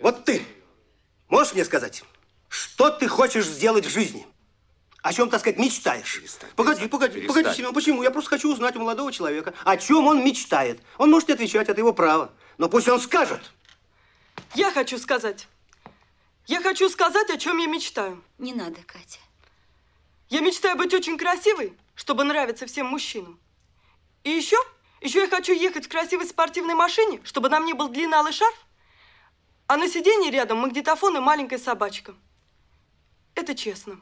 Вот ты можешь мне сказать, что ты хочешь сделать в жизни? О чем, так сказать, мечтаешь? Перестань, погоди, погоди, перестань. погоди, Семен, почему? Я просто хочу узнать у молодого человека, о чем он мечтает. Он может не отвечать, это его право. Но пусть он скажет. Я хочу сказать. Я хочу сказать, о чем я мечтаю. Не надо, Катя. Я мечтаю быть очень красивой, чтобы нравиться всем мужчинам. И еще, еще я хочу ехать в красивой спортивной машине, чтобы на мне был длинный алый шарф, а на сиденье рядом магнитофон и маленькая собачка. Это честно.